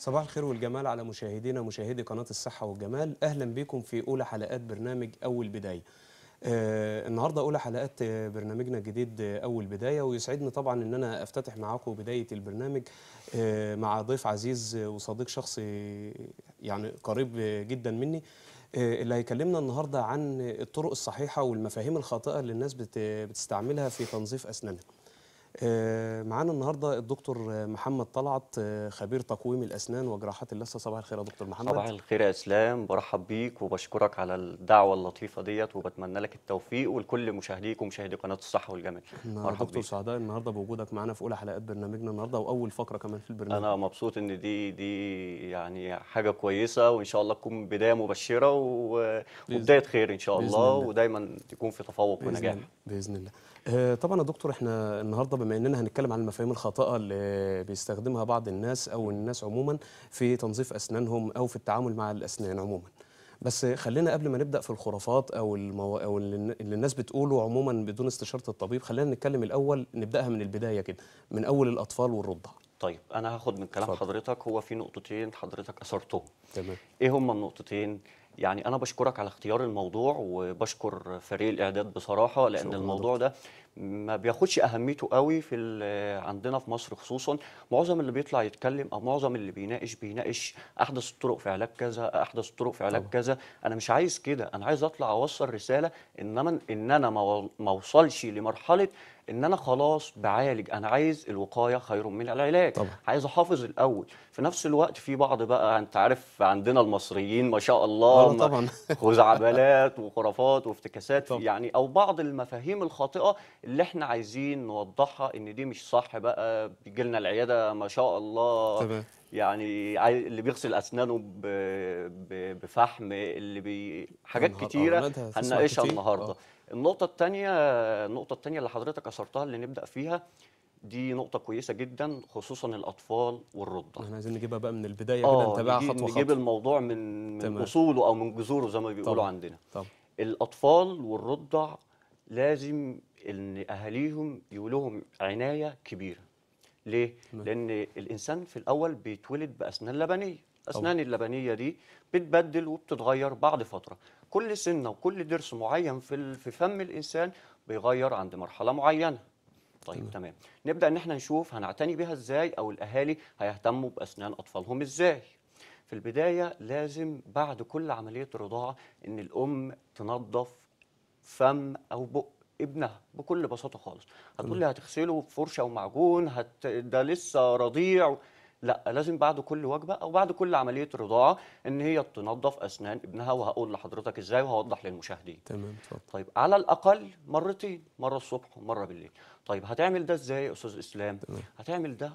صباح الخير والجمال على مشاهدينا مشاهدي قناة الصحة والجمال أهلا بكم في أولى حلقات برنامج أول بداية آه النهاردة أولى حلقات برنامجنا الجديد أول بداية ويسعدني طبعا أن أنا أفتتح معاكم بداية البرنامج آه مع ضيف عزيز وصديق شخصي يعني قريب جدا مني آه، اللي هيكلمنا النهاردة عن الطرق الصحيحة والمفاهيم الخاطئة اللي الناس بتستعملها في تنظيف أسنانها آه، معانا النهارده الدكتور محمد طلعت آه، خبير تقويم الاسنان وجراحات اللثه صباح الخير يا دكتور محمد صباح الخير يا اسلام برحب بيك وبشكرك على الدعوه اللطيفه ديت وبتمنى لك التوفيق ولكل مشاهديك ومشاهدي قناه الصحه والجمال مرحبا دكتور سعداء النهارده بوجودك معانا في اولى حلقات برنامجنا النهارده واول فقره كمان في البرنامج انا مبسوط ان دي دي يعني حاجه كويسه وان شاء الله تكون بدايه مبشره وبدايه خير ان شاء الله, الله ودايما تكون في تفوق ونجاح باذن الله, باذن الله آه، طبعا يا دكتور احنا النهارده بما اننا هنتكلم عن المفاهيم الخاطئه اللي بيستخدمها بعض الناس او الناس عموما في تنظيف اسنانهم او في التعامل مع الاسنان عموما بس خلينا قبل ما نبدا في الخرافات او المو... او اللي الناس بتقوله عموما بدون استشاره الطبيب خلينا نتكلم الاول نبداها من البدايه كده من اول الاطفال والرضع طيب انا هاخد من كلام فضل. حضرتك هو في نقطتين حضرتك اثرتهم تمام ايه هما النقطتين يعني انا بشكرك على اختيار الموضوع وبشكر فريق الاعداد بصراحه لان الموضوع ده ما بياخدش اهميته قوي في آه، عندنا في مصر خصوصا معظم اللي بيطلع يتكلم او معظم اللي بيناقش بيناقش احدث الطرق في علاج كذا احدث الطرق في علاج كذا انا مش عايز كده انا عايز اطلع اوصل رساله انما ان انا ما اوصلش لمرحله ان انا خلاص بعالج انا عايز الوقايه خير من العلاج طبعا. عايز احافظ الاول في نفس الوقت في بعض بقى انت عارف عندنا المصريين ما شاء الله آه، طبعا خزعبلات وخرافات وافتكاسات يعني او بعض المفاهيم الخاطئه اللي احنا عايزين نوضحها ان دي مش صح بقى بيجي لنا العياده ما شاء الله تمام يعني اللي بيغسل اسنانه بفحم اللي بي حاجات كتيره هنناقشها النهارده آه. النقطة الثانية النقطة الثانية اللي حضرتك أثرتها اللي نبدأ فيها دي نقطة كويسة جدا خصوصا الأطفال والرضع. احنا عايزين نجيبها بقى من البداية كده آه، نتابعها خطوة خطوة. نجيب الموضوع من من أصوله أو من جذوره زي ما بيقولوا طبعا. عندنا. طبعا. الأطفال والرضع لازم إن أهاليهم يولوهم عناية كبيرة. ليه؟ تمام. لأن الإنسان في الأول بيتولد بأسنان لبنية. الأسنان اللبنية دي بتبدل وبتتغير بعد فترة. كل سنه وكل ضرس معين في في فم الانسان بيغير عند مرحله معينه طيب تمام نبدا ان احنا نشوف هنعتني بها ازاي او الاهالي هيهتموا باسنان اطفالهم ازاي في البدايه لازم بعد كل عمليه رضاعه ان الام تنظف فم او بق ابنها بكل بساطه خالص هتقول لي هتغسله بفرشه ومعجون هت... ده لسه رضيع لا لازم بعد كل وجبه او بعد كل عمليه رضاعه ان هي تنظف اسنان ابنها وهقول لحضرتك ازاي وهوضح للمشاهدين تمام اتفضل طيب على الاقل مرتين مره الصبح ومره بالليل طيب هتعمل ده ازاي يا استاذ اسلام تمام. هتعمل ده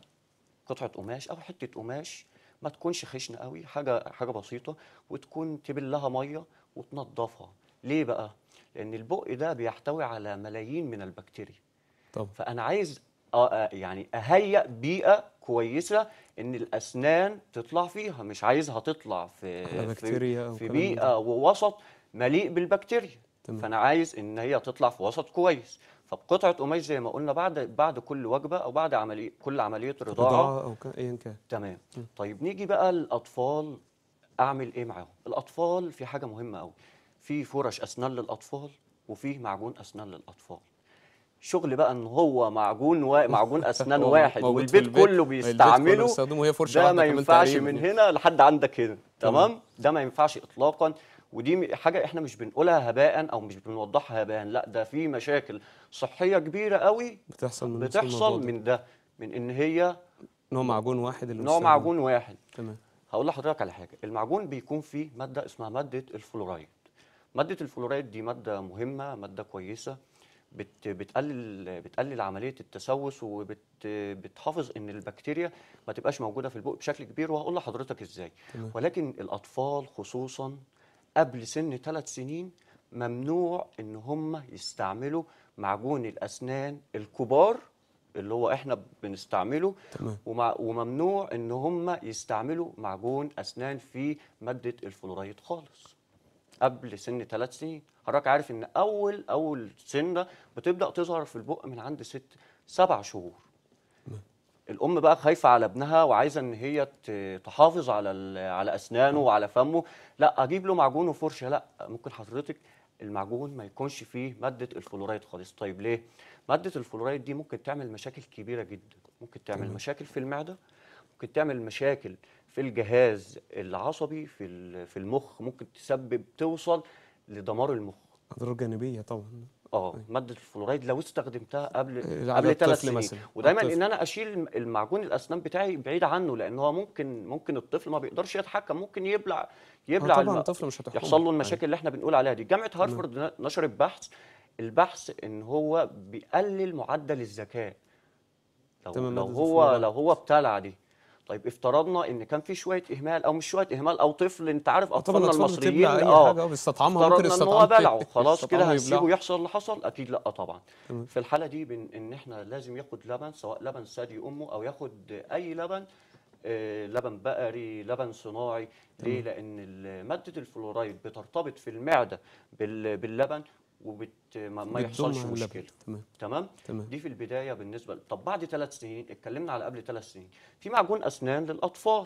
قطعه قماش او حته قماش ما تكونش خشنه قوي حاجه حاجه بسيطه وتكون تبل لها ميه وتنضفها ليه بقى لان البق ده بيحتوي على ملايين من البكتيريا طب. فانا عايز آه، آه، يعني اهيئ بيئه كويسه ان الاسنان تطلع فيها مش عايزها تطلع في في, في بيئه ووسط مليء بالبكتيريا تمام. فانا عايز ان هي تطلع في وسط كويس فبقطعه قماش زي ما قلنا بعد بعد كل وجبه او بعد عمليه كل عمليه رضاعه رضاعه او ايا كان تمام م. طيب نيجي بقى الاطفال اعمل ايه معاهم الاطفال في حاجه مهمه قوي في فرش اسنان للاطفال وفي معجون اسنان للاطفال شغل بقى ان هو معجون و... معجون اسنان واحد والبيت كله بيستعمله هي فرشه ده ما ينفعش من يعني. هنا لحد عندك هنا تمام ده ما ينفعش اطلاقا ودي حاجه احنا مش بنقولها هباء او مش بنوضحها هباء لا ده في مشاكل صحيه كبيره قوي بتحصل من بتحصل من ده من ان هي نوع معجون واحد اللي نوع معجون واحد تمام هقول لحضرتك على حاجه المعجون بيكون فيه ماده اسمها ماده الفلورايد ماده الفلورايد دي ماده مهمه ماده كويسه بت بتقلل بتقلل عمليه التسوس وبتحافظ ان البكتيريا ما تبقاش موجوده في البق بشكل كبير وهقول لحضرتك ازاي مم. ولكن الاطفال خصوصا قبل سن ثلاث سنين ممنوع ان هم يستعملوا معجون الاسنان الكبار اللي هو احنا بنستعمله تمام. ومع وممنوع ان هم يستعملوا معجون اسنان فيه ماده الفلورايد خالص قبل سن ثلاث سنين حضرتك عارف ان اول اول سنه بتبدا تظهر في البق من عند ست سبع شهور الام بقى خايفه على ابنها وعايزه ان هي تحافظ على على اسنانه وعلى فمه لا اجيب له معجون وفرشه لا ممكن حضرتك المعجون ما يكونش فيه ماده الفلورايد خالص طيب ليه ماده الفلورايد دي ممكن تعمل مشاكل كبيره جدا ممكن تعمل مشاكل في المعده ممكن تعمل مشاكل في الجهاز العصبي في في المخ ممكن تسبب توصل لدمار المخ اضرار جانبيه طبعا اه ماده الفلورايد لو استخدمتها قبل آه، قبل ثلاث سنين مثلا. ودايما الطفل. ان انا اشيل المعجون الاسنان بتاعي بعيد عنه لان هو ممكن ممكن الطفل ما بيقدرش يتحكم ممكن يبلع يبلع آه، طبعا الطفل مش هتحكم يحصل له المشاكل يعني. اللي احنا بنقول عليها دي جامعه هارفارد نشرت بحث البحث ان هو بيقلل معدل الذكاء لو, لو هو لو هو ابتلع دي طيب افترضنا ان كان في شويه اهمال او مش شويه اهمال او طفل انت عارف اطفالنا المصريين اه بيستطعمها ممكن ان هو بلعه خلاص كده هنسيبه يحصل اللي حصل اكيد لا طبعا في الحاله دي بن ان احنا لازم ياخد لبن سواء لبن ثدي امه او ياخد اي لبن آه لبن بقري لبن صناعي ليه لان ماده الفلورايد بترتبط في المعده باللبن وبت ما يحصلش مشكله تمام. تمام تمام دي في البدايه بالنسبه طب بعد ثلاث سنين اتكلمنا على قبل ثلاث سنين في معجون اسنان للاطفال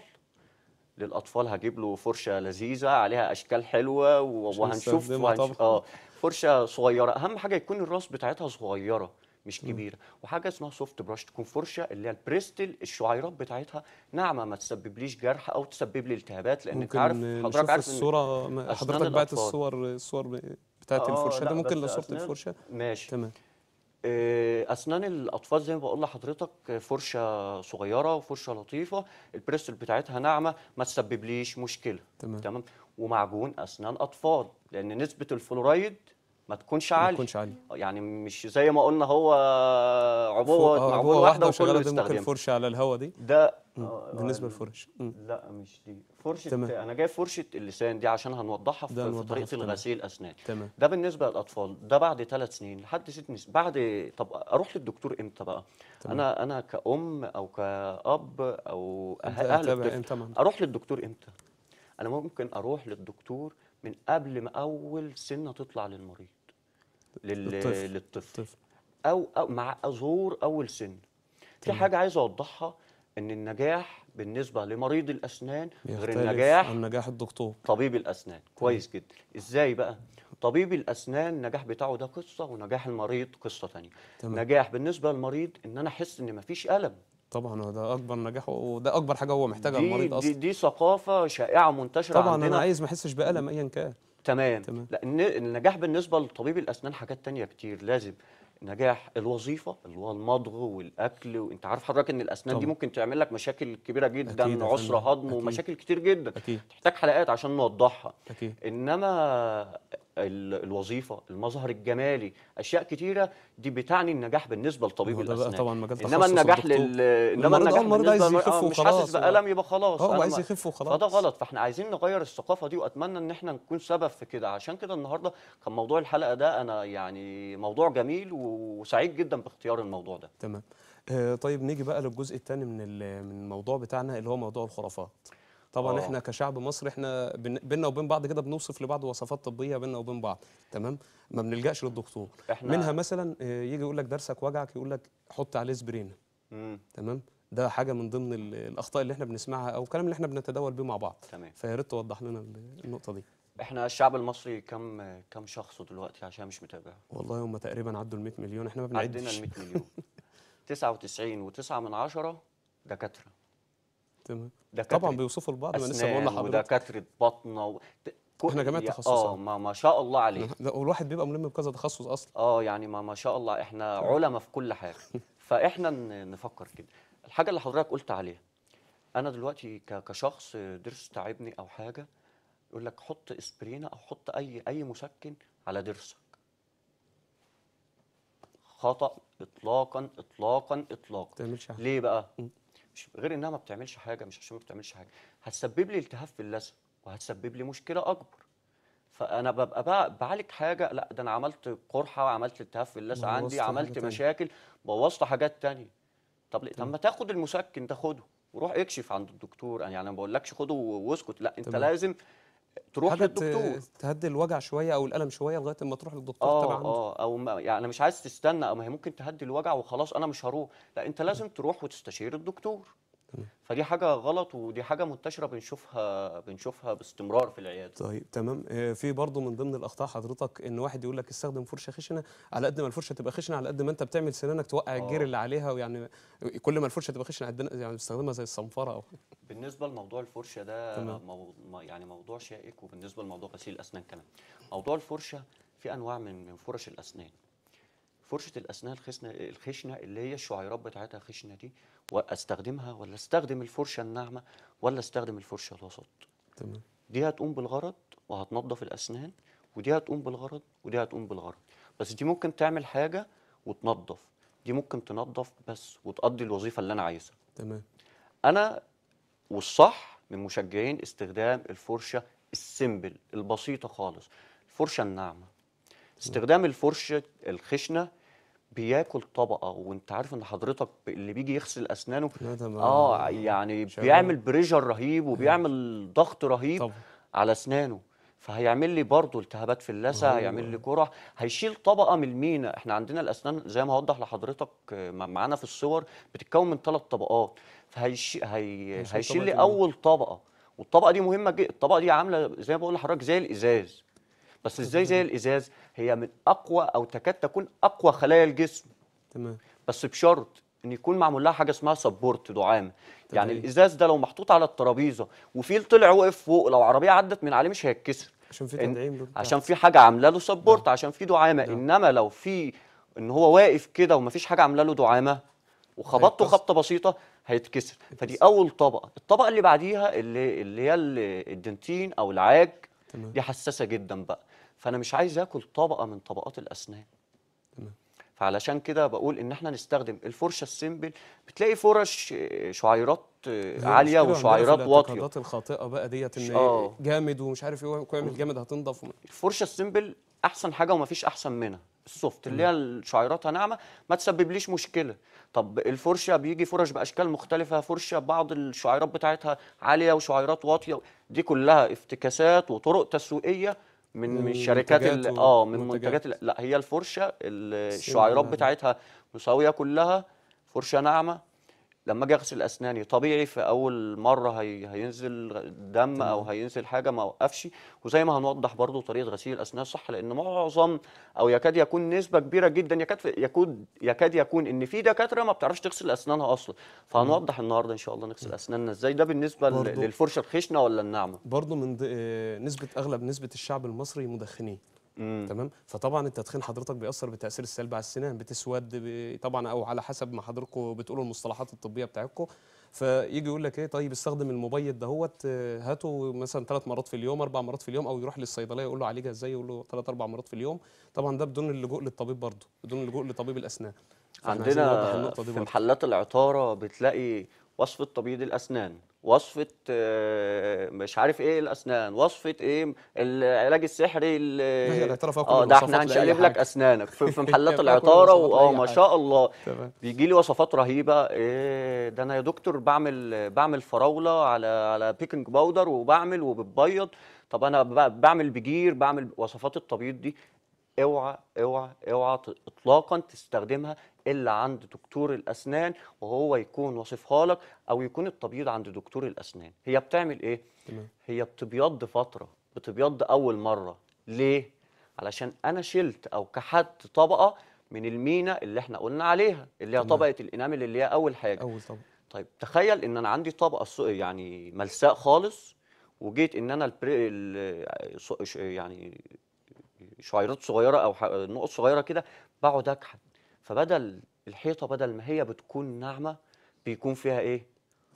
للاطفال هجيب له فرشه لذيذه عليها اشكال حلوه وهنشوف وهنش... اه فرشه صغيره اهم حاجه يكون الراس بتاعتها صغيره مش كبيره وحاجه اسمها سوفت براش تكون فرشه اللي هي البريستل الشعيرات بتاعتها ناعمه ما تسببليش جرح او تسبب لي التهابات لان انت عارف حضرتك عارف الصوره حضرتك بعت الصور الصور بتاعت آه، الفرشاه ده ممكن لصوره الفرشه ماشي تمام آه، اسنان الاطفال زي ما بقول لحضرتك فرشه صغيره وفرشه لطيفه البريستل بتاعتها ناعمه ما تسببليش مشكله تمام, تمام؟ ومعجون اسنان اطفال لان نسبه الفلورايد ما تكونش عالية ما تكونش عالية يعني مش زي ما قلنا هو عبوة آه، عبوة, عبوة واحدة وشغاله يستخدم ممكن فرشة على الهوا دي ده آه، بالنسبة للفرش آه، لا مش دي فرشة تمام. أنا جايب فرشة اللسان دي عشان هنوضحها في, في طريقة الغسيل الأسنان تمام. ده بالنسبة للأطفال ده بعد ثلاث سنين لحد ست سنين بعد طب أروح للدكتور إمتى بقى؟ تمام. أنا أنا كأم أو كأب أو أهل الطفل أروح للدكتور إمتى؟ أنا ممكن أروح للدكتور من قبل ما أول سنة تطلع للمريض لل... للطفل. للطفل أو, أو مع ظهور أول سن في حاجة عايز أوضحها إن النجاح بالنسبة لمريض الأسنان غير النجاح عن نجاح الدكتور طبيب الأسنان كويس جدا إزاي بقى؟ طبيب الأسنان النجاح بتاعه ده قصة ونجاح المريض قصة تانية تمام. نجاح بالنسبة للمريض إن أنا أحس إن مفيش ألم طبعا ده اكبر نجاح وده اكبر حاجه هو محتاجها المريض اصلا دي, دي ثقافه شائعه منتشره طبعا عندنا. انا عايز ما احسش بالم ايا كان تمام, تمام. لان النجاح بالنسبه لطبيب الاسنان حاجات تانية كتير لازم نجاح الوظيفه اللي هو المضغ والاكل وانت عارف حضرتك ان الاسنان طبعا. دي ممكن تعمل لك مشاكل كبيره جدا عسر هضم ومشاكل كتير جدا أكيد. تحتاج حلقات عشان نوضحها أكيد. انما الوظيفه المظهر الجمالي اشياء كتيره دي بتعني النجاح بالنسبه لطبيب الاسنان طبعا مجال انما النجاح لل انما آه، النجاح المريض عايز يخف وخلاص مش حاسس بألم يبقى خلاص هو عايز يخف وخلاص فده غلط فاحنا عايزين نغير الثقافه دي واتمنى ان احنا نكون سبب في كده عشان كده النهارده كان موضوع الحلقه ده انا يعني موضوع جميل وسعيد جدا باختيار الموضوع ده تمام آه، طيب نيجي بقى للجزء الثاني من من الموضوع بتاعنا اللي هو موضوع الخرافات طبعا أوه. احنا كشعب مصري احنا بينا وبين بعض كده بنوصف لبعض وصفات طبيه بينا وبين بعض تمام ما بنلجاش للدكتور إحنا منها مثلا آه، يجي يقول لك درسك وجعك يقول لك حط عليه سبرين تمام ده حاجه من ضمن الاخطاء اللي احنا بنسمعها او الكلام اللي احنا بنتداول بيه مع بعض تمام فيا ريت توضح لنا النقطه دي احنا الشعب المصري كم كم شخص دلوقتي عشان مش متابع والله هم تقريبا عدوا ال 100 مليون احنا ما بنعدش عدينا ال 100 مليون 99.9 دكاتره تمام طبعا بيوصفوا لبعض ما لسه بقول لحضرتك ودكاتره باطنه و... احنا جميع تخصصات اه ما, ما شاء الله عليك والواحد بيبقى ملم بكذا تخصص اصلا اه يعني ما ما شاء الله احنا علماء في كل حاجه فاحنا نفكر كده الحاجه اللي حضرتك قلت عليها انا دلوقتي كشخص ضرس تعبني او حاجه يقول لك حط اسبرينا او حط اي اي مسكن على ضرسك خطا اطلاقا اطلاقا اطلاقا ليه بقى مش غير انها ما بتعملش حاجه مش عشان ما بتعملش حاجه هتسبب لي التهاب في اللثه وهتسبب لي مشكله اكبر فانا ببقى بقى بعالج حاجه لا ده انا عملت قرحه وعملت التهاب في اللثه عندي عملت مشاكل بوظت حاجات تانية طب ليه طب ما تاخد المسكن ده خده وروح اكشف عند الدكتور يعني انا ما بقولكش خده واسكت لا انت طبعا. لازم تروح للدكتور تهدي الوجع شويه او الالم شويه لغايه ما تروح للدكتور اه طبعا اه او ما يعني مش عايز تستنى او ما هي ممكن تهدي الوجع وخلاص انا مش هروح لا انت لازم تروح وتستشير الدكتور فدي حاجه غلط ودي حاجه منتشره بنشوفها بنشوفها باستمرار في العياده طيب تمام آه، في برضه من ضمن الاخطاء حضرتك ان واحد يقول لك استخدم فرشه خشنه على قد ما الفرشه تبقى خشنه على قد ما انت بتعمل سنانك توقع آه. الجير اللي عليها ويعني كل ما الفرشه تبقى خشنه يعني بتستخدمها زي الصنفره او بالنسبه لموضوع الفرشه ده مو... يعني موضوع شائك وبالنسبه لموضوع غسيل الاسنان كمان موضوع الفرشه في انواع من من فرش الاسنان فرشه الاسنان الخشنه الخشنه اللي هي الشعيرات بتاعتها خشنه دي واستخدمها ولا استخدم الفرشه الناعمه ولا استخدم الفرشه الوسط تمام دي هتقوم بالغرض وهتنظف الاسنان ودي هتقوم بالغرض ودي هتقوم بالغرض بس دي ممكن تعمل حاجه وتنظف دي ممكن تنظف بس وتقضي الوظيفه اللي انا عايزها تمام انا والصح من مشجعين استخدام الفرشه السمبل البسيطه خالص الفرشه الناعمه استخدام الفرشه الخشنه بياكل طبقه وانت عارف ان حضرتك اللي بيجي يغسل اسنانه اه يعني بيعمل بريجر رهيب وبيعمل ضغط رهيب طبعا على اسنانه فهيعمل لي برضه التهابات في اللثه هيعمل لي كره هيشيل طبقه من المينا احنا عندنا الاسنان زي ما هوضح لحضرتك معانا في الصور بتتكون من ثلاث طبقات فهيشيل هي... هيشيل لي اول طبقه والطبقه دي مهمه جدا الطبقه دي عامله زي ما بقول لحضرتك زي الازاز بس ازاي زي الازاز هي من اقوى او تكاد تكون اقوى خلايا الجسم تمام بس بشرط ان يكون معمول لها حاجه اسمها سبورت دعامه يعني الازاز ده لو محطوط على الترابيزه وفيل طلع وقف فوق لو عربيه عدت من عليه مش هيتكسر عشان في تدعيم عشان في حاجه عامله له سبورت نعم. عشان في دعامه ده. نعم. انما لو في ان هو واقف كده ومفيش حاجه عامله له دعامه وخبطته خبطه بسيطه هيتكسر فدي اول طبقه الطبقه اللي بعديها اللي اللي هي الدنتين او العاج تمام. دي حساسه جدا بقى فانا مش عايز اكل طبقه من طبقات الاسنان تمام فعلشان كده بقول ان احنا نستخدم الفرشه السيمبل بتلاقي فرش آه، شعيرات آه، عاليه وشعيرات واطيه الاعتقادات الخاطئه بقى ديت ان إيه، آه. جامد ومش عارف ايه ويعمل جامد هتنضف الفرشه السيمبل احسن حاجه ومفيش احسن منها السوفت اللي هي شعيراتها ناعمه ما تسببليش مشكله طب الفرشه بيجي فرش باشكال مختلفه فرشه بعض الشعيرات بتاعتها عاليه وشعيرات واطيه دي كلها افتكاسات وطرق تسويقيه من من شركات اه من منتجات لا هي الفرشه الشعيرات يعني. بتاعتها مساويه كلها فرشه ناعمه لما اجي اغسل اسناني طبيعي في اول مره هي هينزل دم طبعا. او هينزل حاجه ما اوقفش وزي ما هنوضح برضو طريقه غسيل الاسنان صح لان معظم او يكاد يكون نسبه كبيره جدا يكاد يكون يكاد يكون ان في دكاتره ما بتعرفش تغسل اسنانها اصلا فهنوضح النهارده ان شاء الله نغسل اسناننا ازاي ده بالنسبه للفرشه الخشنه ولا الناعمه برضو من آه، نسبه اغلب نسبه الشعب المصري مدخنين مم. تمام فطبعا التدخين حضرتك بيأثر بالتأثير السلبي على السنان بتسود طبعا او على حسب ما حضراتكم بتقولوا المصطلحات الطبيه بتاعتكم فيجي يقول لك ايه طيب استخدم المبيض دهوت هاته مثلا ثلاث مرات في اليوم اربع مرات في اليوم او يروح للصيدليه يقول له عالجها ازاي يقول له ثلاث اربع مرات في اليوم طبعا ده بدون اللجوء للطبيب برضه بدون اللجوء لطبيب الاسنان عندنا في محلات العطاره بتلاقي وصفه تبييض الاسنان وصفه آه، مش عارف ايه الاسنان وصفه ايه العلاج السحري اه ده احنا هنشقلب لك اسنانك في محلات العطاره واه ما شاء الله بيجي لي وصفات رهيبه إيه ده انا يا دكتور بعمل بعمل فراوله على على بيكنج باودر وبعمل وبتبيض طب انا بعمل بجير بعمل وصفات التبيض دي اوعى اوعى اوعى اطلاقا تستخدمها الا عند دكتور الاسنان وهو يكون واصفها لك او يكون التبييض عند دكتور الاسنان هي بتعمل ايه تمام. هي بتبيض فتره بتبيض اول مره ليه علشان انا شلت او كحدت طبقه من المينا اللي احنا قلنا عليها اللي هي طبقه الانامل اللي هي اول حاجه اول طبقه طيب تخيل ان انا عندي طبقه يعني ملساء خالص وجيت ان انا البري يعني شعيرات صغيره او نقط صغيره كده بقعد اكحل فبدل الحيطه بدل ما هي بتكون ناعمه بيكون فيها ايه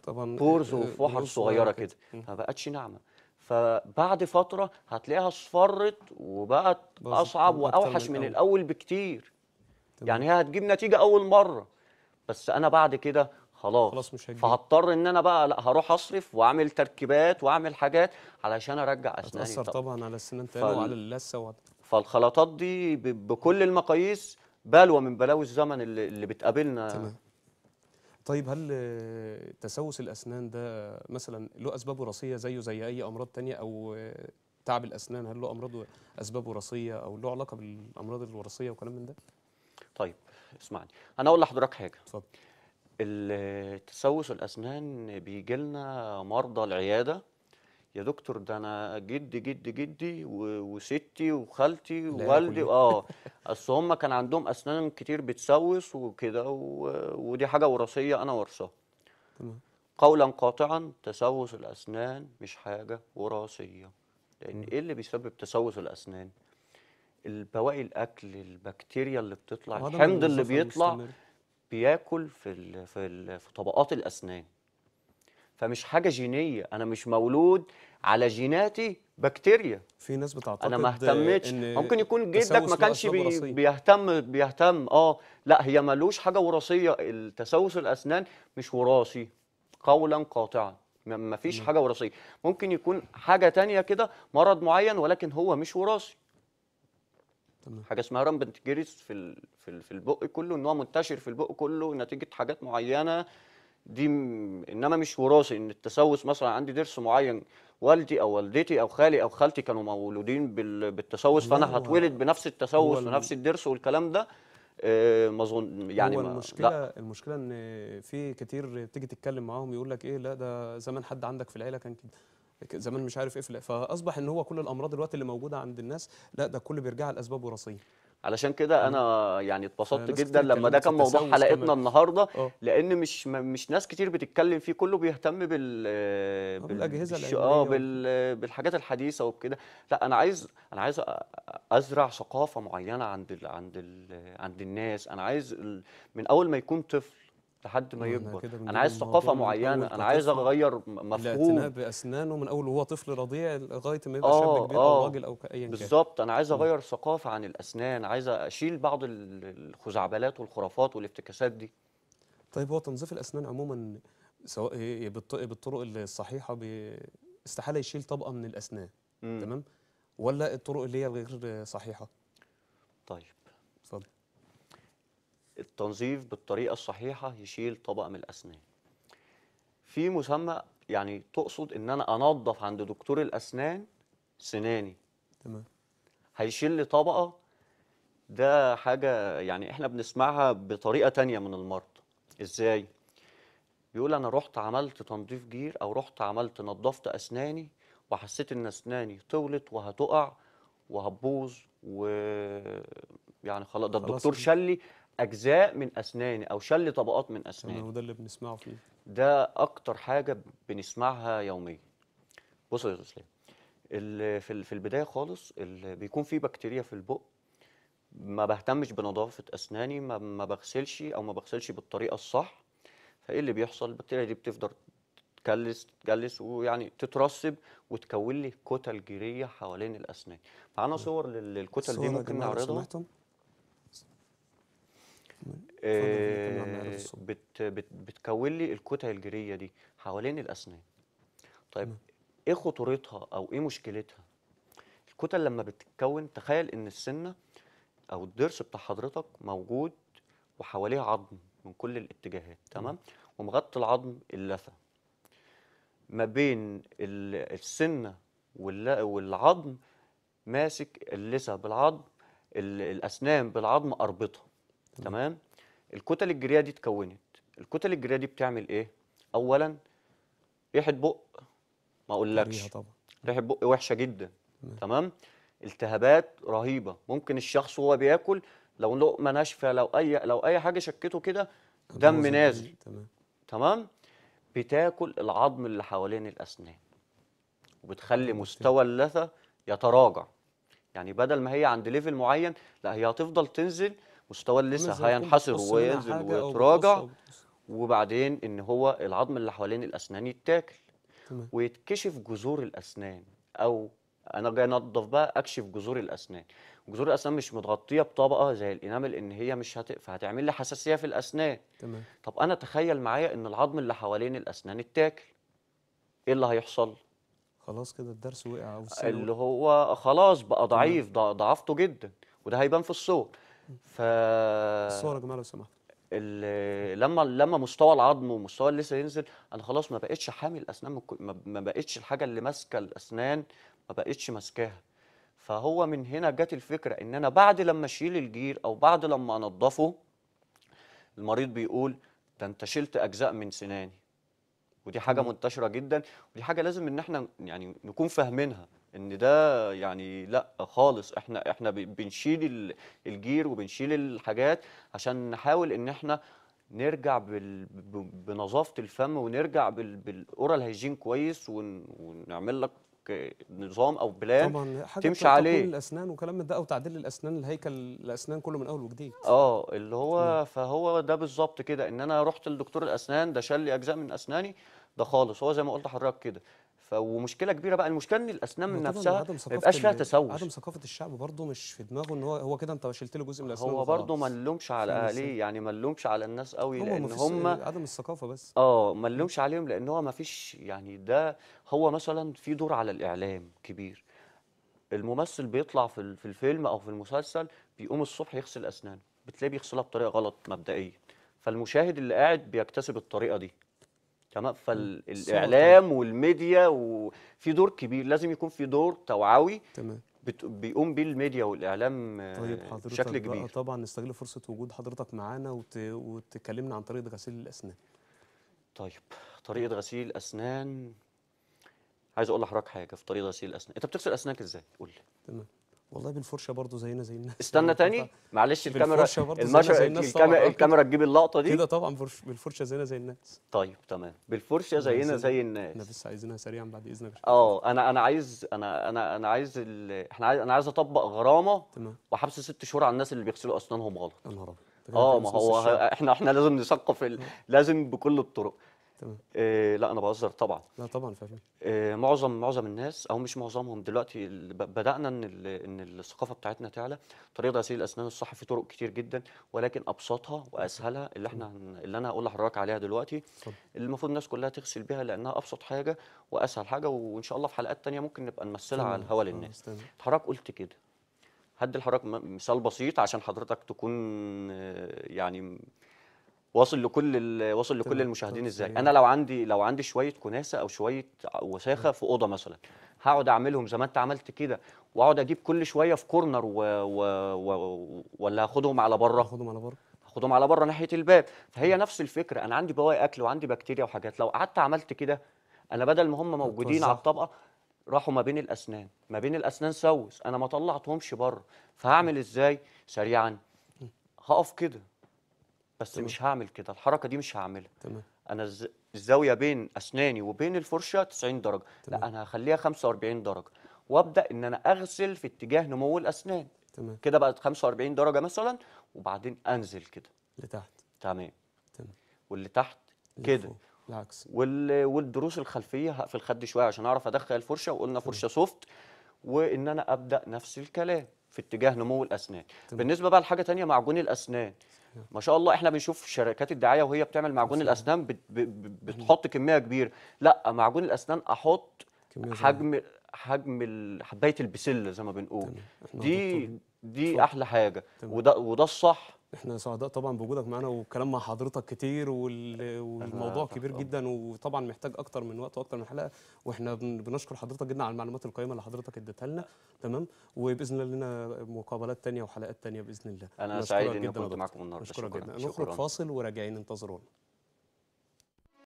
طبعا بورز آه، وفحر صغيره كده ما بقتش ناعمه فبعد فتره هتلاقيها اصفرت وبقت اصعب واوحش من, الاول بكتير طبعا. يعني هي هتجيب نتيجه اول مره بس انا بعد كده خلاص خلاص مش هجيب. فهضطر ان انا بقى لا هروح اصرف واعمل تركيبات واعمل حاجات علشان ارجع اسناني هتاثر طبعا على السنان تاني وعلى اللثه وعلى فالخلطات دي بكل المقاييس بلوى من بلاوي الزمن اللي, اللي بتقابلنا تمام. طيب هل تسوس الاسنان ده مثلا له اسباب وراثيه زيه زي اي امراض تانية او تعب الاسنان هل له امراض اسباب وراثيه او له علاقه بالامراض الوراثيه وكلام من ده طيب اسمعني انا اقول لحضرتك حاجه اتفضل تسوس الاسنان بيجي لنا مرضى العياده يا دكتور ده انا جدي جدي جدي وستي وخالتي ووالدي اه اصل هم كان عندهم اسنان كتير بتسوس وكده ودي حاجه وراثيه انا ورثاها قولا قاطعا تسوس الاسنان مش حاجه وراثيه لان ايه اللي بيسبب تسوس الاسنان البواقي الاكل البكتيريا اللي بتطلع الحمض اللي بيطلع بياكل في في, في طبقات الاسنان فمش حاجه جينيه انا مش مولود على جيناتي بكتيريا في ناس بتعتقد انا ما اهتمتش إن ممكن يكون جدك ما كانش بي بيهتم بيهتم اه لا هي ملوش حاجه وراثيه التسوس الاسنان مش وراثي قولا قاطعا ما فيش حاجه وراثيه ممكن يكون حاجه تانية كده مرض معين ولكن هو مش وراثي تمام حاجه اسمها رامبنت جيريس في في البق كله ان هو منتشر في البق كله نتيجه حاجات معينه دي م... انا مش وراثي ان التسوس مثلا عندي ضرس معين والدي او والدتي او خالي او خالتي كانوا مولودين بال... بالتسوس فانا هتولد بنفس التسوس ونفس الضرس والكلام ده آه، ما اظن يعني هو المشكله لا. المشكله ان في كتير تيجي تتكلم معاهم يقول لك ايه لا ده زمان حد عندك في العيله كان كده زمان مش عارف ايه فاصبح ان هو كل الامراض دلوقتي اللي موجوده عند الناس لا ده كله بيرجع لاسباب وراثيه علشان كده انا يعني اتبسطت جدا لما ده كان موضوع حلقتنا النهارده أوه. لان مش مش ناس كتير بتتكلم فيه كله بيهتم بال بالاجهزه اه بالحاجات الحديثه وبكده لا انا عايز انا عايز ازرع ثقافه معينه عند الـ عند الـ عند الناس انا عايز من اول ما يكون طفل لحد ما آه، يكبر انا عايز ثقافه معينه انا عايز اغير مفهوم الاعتناء باسنانه من اول وهو طفل رضيع لغايه ما يبقى آه شاب كبير آه او راجل او ايا كان بالظبط انا عايز آه. اغير ثقافه عن الاسنان عايز اشيل بعض الخزعبلات والخرافات والافتكاسات دي طيب هو تنظيف الاسنان عموما سواء إيه، إيه، إيه، بالطرق الصحيحه استحاله يشيل طبقه من الاسنان تمام ولا الطرق اللي هي غير صحيحه طيب التنظيف بالطريقه الصحيحه يشيل طبق من الاسنان في مسمى يعني تقصد ان انا انظف عند دكتور الاسنان سناني تمام هيشيل لي طبقه ده حاجه يعني احنا بنسمعها بطريقه تانية من المرضى ازاي يقول انا رحت عملت تنظيف جير او رحت عملت نظفت اسناني وحسيت ان اسناني طولت وهتقع وهتبوظ و يعني خلاص ده الدكتور شلي اجزاء من اسناني او شل طبقات من اسناني هو ده اللي بنسمعه فيه ده اكتر حاجه بنسمعها يوميا بص يا استاذ في في البدايه خالص بيكون في بكتيريا في البق ما بهتمش بنظافه اسناني ما, ما بغسلش او ما بغسلش بالطريقه الصح فايه اللي بيحصل البكتيريا دي بتفضل تكلس تجلس ويعني تترسب وتكون لي كتل جيريه حوالين الاسنان معانا صور للكتل دي ممكن نعرضها آه، بت بت بتكون لي الكتل الجيريه دي حوالين الاسنان طيب مم. ايه خطورتها او ايه مشكلتها الكتل لما بتتكون تخيل ان السنه او الضرس بتاع حضرتك موجود وحواليه عظم من كل الاتجاهات تمام ومغطي العظم اللثه ما بين السنه والعظم ماسك اللثه بالعظم الاسنان بالعظم اربطها تمام الكتل الجريئه دي اتكونت الكتل الجريئه دي بتعمل ايه اولا ريحه بق ما اقولكش ريحه بق وحشه جدا مم. تمام التهابات رهيبه ممكن الشخص وهو بياكل لو لقمه ناشفه لو اي لو اي حاجه شكته كده دم نازل تمام تمام بتاكل العظم اللي حوالين الاسنان وبتخلي مستوى اللثه يتراجع يعني بدل ما هي عند ليفل معين لا هي هتفضل تنزل مستوى لسه هينحصر وينزل ويتراجع وبعدين ان هو العظم اللي حوالين الاسنان يتاكل تمام. ويتكشف جذور الاسنان او انا جاي انضف بقى اكشف جذور الاسنان جذور الاسنان مش متغطيه بطبقه زي الانامل ان هي مش هت... فهتعمل لي حساسيه في الاسنان تمام طب انا تخيل معايا ان العظم اللي حوالين الاسنان اتاكل ايه اللي هيحصل خلاص كده الدرس وقع او اللي هو خلاص بقى ضعيف ضعفته جدا وده هيبان في الصور ف الصوره يا جماعه لو سمحت لما لما مستوى العظم ومستوى اللثه ينزل انا خلاص ما بقتش حامي الاسنان ما بقتش الحاجه اللي ماسكه الاسنان ما بقتش ماسكاها فهو من هنا جت الفكره ان انا بعد لما اشيل الجير او بعد لما انضفه المريض بيقول ده انت شلت اجزاء من سناني ودي حاجه منتشره جدا ودي حاجه لازم ان احنا يعني نكون فاهمينها ان ده يعني لا خالص احنا احنا بنشيل الجير وبنشيل الحاجات عشان نحاول ان احنا نرجع بال... بنظافه الفم ونرجع بال... بالاورال هيجين كويس ون... ونعمل لك نظام او بلان طبعا حاجة تمشي عليه الاسنان وكلام من ده او تعديل الاسنان الهيكل الاسنان كله من اول وجديد اه اللي هو م. فهو ده بالظبط كده ان انا رحت لدكتور الاسنان ده شال لي اجزاء من اسناني ده خالص هو زي ما قلت لحضرتك كده ومشكله كبيره بقى المشكله ان الاسنان من نفسها ما يبقاش فيها تسوس عدم ثقافه الشعب برضه مش في دماغه ان هو هو كده انت شلت له جزء من الاسنان هو برضه ما نلومش على اهاليه يعني ما نلومش على الناس قوي لان هم عدم الثقافه بس اه ما نلومش عليهم لان هو ما فيش يعني ده هو مثلا في دور على الاعلام كبير الممثل بيطلع في في الفيلم او في المسلسل بيقوم الصبح يغسل اسنانه بتلاقيه بيغسلها بطريقه غلط مبدئيا فالمشاهد اللي قاعد بيكتسب الطريقه دي تمام فالاعلام والميديا وفي دور كبير لازم يكون في دور توعوي تمام بيقوم بيه الميديا والاعلام آه، طيب بشكل كبير حضرتك طبعا نستغل فرصه وجود حضرتك معانا وت... وتكلمنا عن طريقه غسيل الاسنان طيب طريقه غسيل الاسنان عايز اقول لحضرتك حاجه في طريقه غسيل الاسنان انت بتغسل اسنانك ازاي قول لي تمام والله بالفرشه برضه زينا زي الناس استنى يعني تاني معلش الكاميرا زي الكاميرا الكاميرا تجيب اللقطه دي كده طبعا بالفرشه زينا زي الناس طيب تمام بالفرشه زينا زي الناس احنا بس عايزينها سريعا بعد اذنك اه انا انا عايز انا انا انا عايز ال... احنا عايز... انا عايز اطبق غرامه تمام وحبس ست شهور على الناس اللي بيغسلوا اسنانهم غلط يا نهار ابيض اه ما هو احنا احنا لازم نثقف لازم بكل الطرق تمام آه، لا انا بهزر طبعا لا طبعا فاهمين آه، معظم معظم الناس او مش معظمهم دلوقتي بدانا ان ان الثقافه بتاعتنا تعلى طريقه غسيل الاسنان الصح في طرق كتير جدا ولكن ابسطها واسهلها اللي احنا اللي انا هقول لحضرتك عليها دلوقتي اللي المفروض الناس كلها تغسل بيها لانها ابسط حاجه واسهل حاجه وان شاء الله في حلقات ثانيه ممكن نبقى نمثلها على الهوا للناس حضرتك قلت كده هدي لحضرتك مثال بسيط عشان حضرتك تكون آه، يعني واصل لكل واصل لكل المشاهدين ازاي انا إيه؟ لو عندي لو عندي شويه كناسه او شويه وساخه في اوضه مثلا هقعد اعملهم زي ما انت عملت كده واقعد اجيب كل شويه في كورنر و... و... و... ولا هاخدهم على بره هاخدهم على بره هاخدهم على بره ناحيه الباب فهي نفس الفكره انا عندي بواقي اكل وعندي بكتيريا وحاجات لو قعدت عملت كده انا بدل ما هم موجودين على الطبقه راحوا ما بين الاسنان ما بين الاسنان سوس انا ما طلعتهمش بره فهعمل ازاي سريعا هقف كده بس تمام. مش هعمل كده الحركه دي مش هعملها تمام انا الزاويه بين اسناني وبين الفرشه 90 درجه تمام. لا انا هخليها 45 درجه وابدا ان انا اغسل في اتجاه نمو الاسنان تمام كده بقت 45 درجه مثلا وبعدين انزل كده لتحت تمام تمام واللي تحت كده العكس وال... والدروس الخلفيه هقفل خد شويه عشان اعرف ادخل الفرشه وقلنا فرشه سوفت وان انا ابدا نفس الكلام في اتجاه نمو الاسنان تمام. بالنسبه بقى لحاجه ثانيه معجون الاسنان ما شاء الله احنا بنشوف شركات الدعايه وهي بتعمل معجون الاسنان بتحط كميه كبيره لا معجون الاسنان احط حجم حجم حبايه البسله زي ما بنقول دي دي احلى حاجه وده وده الصح احنا سعداء طبعا بوجودك معانا والكلام مع حضرتك كتير والموضوع كبير جدا وطبعا محتاج اكتر من وقت واكتر من حلقه واحنا بنشكر حضرتك جدا على المعلومات القيمه اللي حضرتك اديتها لنا تمام وباذن الله لنا مقابلات ثانيه وحلقات ثانيه باذن الله انا سعيد اني كنت معاكم النهارده شكرا جدا نخرج فاصل وراجعين انتظرونا